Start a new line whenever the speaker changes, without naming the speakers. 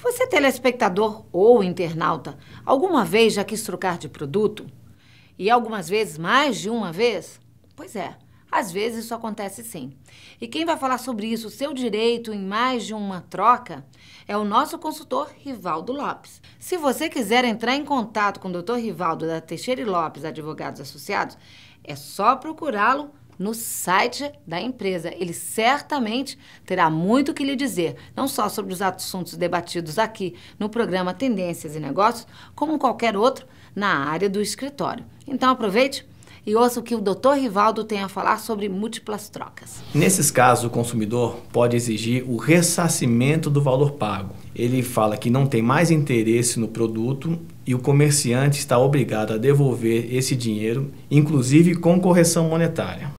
Você, telespectador ou internauta, alguma vez já quis trocar de produto? E algumas vezes mais de uma vez? Pois é, às vezes isso acontece sim. E quem vai falar sobre isso, seu direito em mais de uma troca, é o nosso consultor Rivaldo Lopes. Se você quiser entrar em contato com o Dr. Rivaldo da Teixeira e Lopes Advogados Associados, é só procurá-lo no site da empresa. Ele certamente terá muito que lhe dizer, não só sobre os assuntos debatidos aqui no programa Tendências e Negócios, como qualquer outro na área do escritório. Então aproveite e ouça o que o Dr. Rivaldo tem a falar sobre múltiplas trocas.
Nesses casos, o consumidor pode exigir o ressarcimento do valor pago. Ele fala que não tem mais interesse no produto e o comerciante está obrigado a devolver esse dinheiro, inclusive com correção monetária.